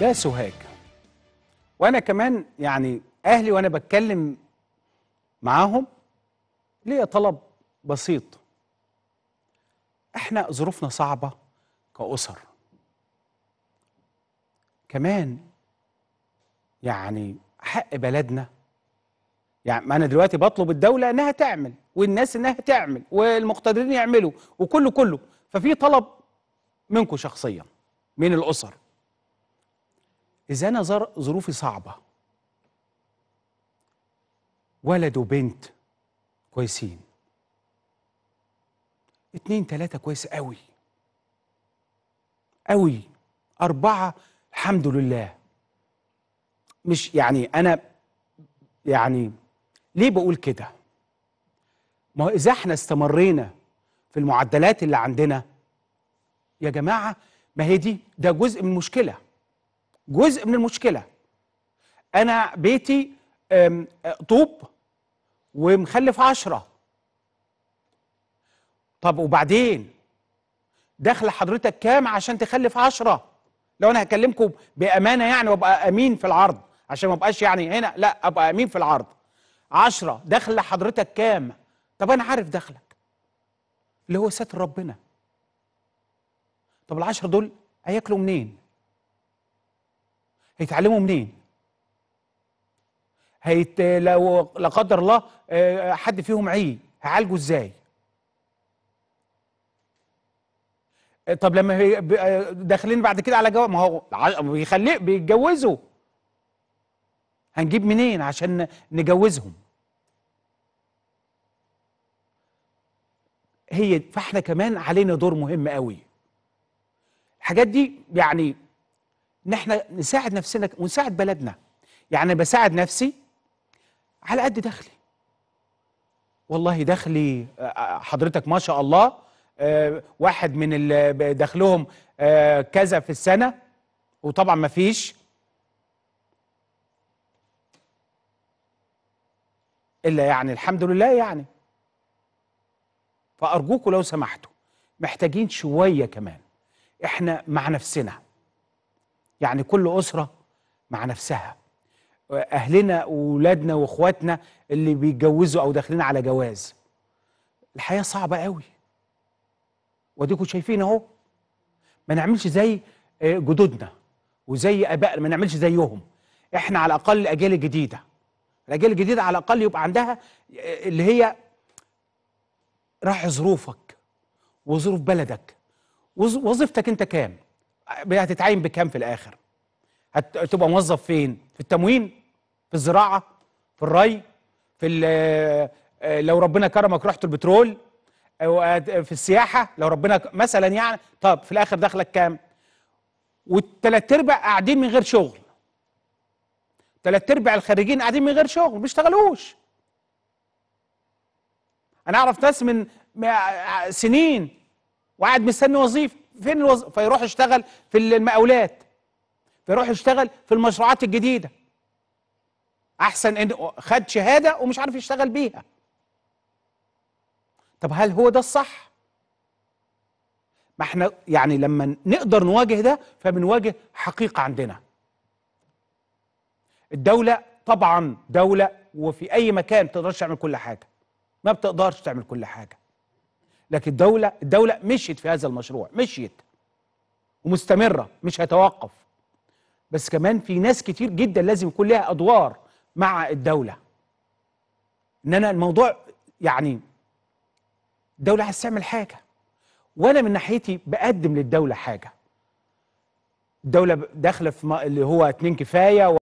ده سوهاج وانا كمان يعني اهلي وانا بتكلم معاهم ليا طلب بسيط احنا ظروفنا صعبه كاسر كمان يعني حق بلدنا يعني ما انا دلوقتي بطلب الدوله انها تعمل والناس انها تعمل والمقتدرين يعملوا وكله كله ففي طلب منكم شخصيا من الاسر إذا أنا ظروفي صعبة ولد وبنت كويسين اتنين تلاتة كويس قوي قوي أربعة الحمد لله مش يعني أنا يعني ليه بقول كده؟ ما هو إذا احنا استمرينا في المعدلات اللي عندنا يا جماعة ما هي دي ده جزء من المشكلة جزء من المشكله انا بيتي طوب ومخلف عشرة طب وبعدين دخل حضرتك كام عشان تخلف عشرة لو انا هكلمكم بامانه يعني وابقى امين في العرض عشان ما ابقاش يعني هنا لا ابقى امين في العرض عشرة دخل حضرتك كام طب انا عارف دخلك اللي هو ستر ربنا طب العشرة دول هياكلوا منين هيتعلموا منين؟ هيت لو لا قدر الله آه، حد فيهم عي هيعالجه ازاي؟ آه، طب لما آه، داخلين بعد كده على جواز ما هو بيخليه بيتجوزوا هنجيب منين عشان نجوزهم؟ هي فاحنا كمان علينا دور مهم قوي الحاجات دي يعني ان احنا نساعد نفسنا ونساعد بلدنا يعني بساعد نفسي على قد دخلي والله دخلي حضرتك ما شاء الله آه، واحد من اللي دخلهم آه، كذا في السنة وطبعا ما فيش إلا يعني الحمد لله يعني فأرجوكم لو سمحتوا محتاجين شوية كمان احنا مع نفسنا يعني كل أسرة مع نفسها أهلنا وولادنا وإخواتنا اللي بيتجوزوا أو داخلين على جواز الحياة صعبة قوي واديكم شايفين أهو ما نعملش زي آه، جدودنا وزي ابائنا ما نعملش زيهم احنا على الاقل الاجيال الجديده الاجيال الجديده على الاقل يبقى عندها آه، اللي هي راح ظروفك وظروف بلدك وظيفتك انت كام هتتعين بكام في الاخر هتبقى موظف فين في التموين في الزراعه في الري في آه، لو ربنا كرمك رحت البترول آه، في السياحه لو ربنا مثلا يعني طب في الاخر دخلك كام والثلاث ارباع قاعدين من غير شغل ثلاث ارباع الخريجين قاعدين من غير شغل ما بيشتغلوش انا اعرف ناس من آه، سنين وقاعد مستني وظيفه فين الوز... فيروح يشتغل في المقاولات فيروح يشتغل في المشروعات الجديده احسن ان خد شهاده ومش عارف يشتغل بيها طب هل هو ده الصح ما احنا يعني لما نقدر نواجه ده فبنواجه حقيقه عندنا الدوله طبعا دوله وفي اي مكان ما تعمل كل حاجه ما بتقدرش تعمل كل حاجه لكن الدولة الدولة مشيت في هذا المشروع مشيت ومستمرة مش هتوقف بس كمان في ناس كتير جدا لازم يكون لها أدوار مع الدولة إن أنا الموضوع يعني الدولة هتستعمل حاجة وأنا من ناحيتي بقدم للدولة حاجة الدولة داخلة في اللي هو اتنين كفاية